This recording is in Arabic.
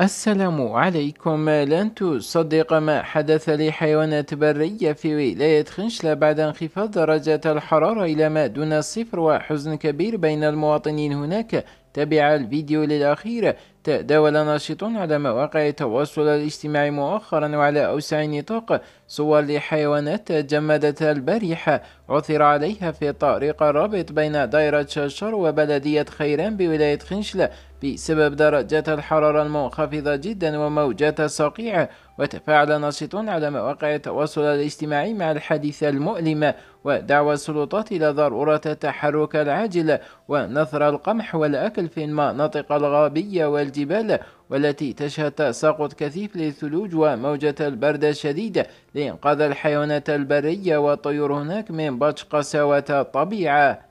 السلام عليكم لن تصدق ما حدث لحيوانات برية في ولاية خنشلة بعد انخفاض درجة الحرارة إلى ما دون الصفر وحزن كبير بين المواطنين هناك تابع الفيديو للأخير تداول ناشطون على مواقع التواصل الاجتماعي مؤخرا وعلى أوسع نطاق صور لحيوانات تجمدت البارحة عثر عليها في طريق الرابط بين دائرة شاشر وبلدية خيران بولاية خنشلة بسبب درجات الحرارة المنخفضة جدا وموجات صقيعة وتفاعل ناشطون على مواقع التواصل الاجتماعي مع الحادثة المؤلمة ودعوى السلطات إلى ضرورة التحرك العاجل ونثر القمح والأكل في المناطق الغابية والجبال والتي تشهد تساقط كثيف للثلوج وموجة البرد الشديدة لإنقاذ الحيوانات البرية والطيور هناك من بطش قساوة الطبيعة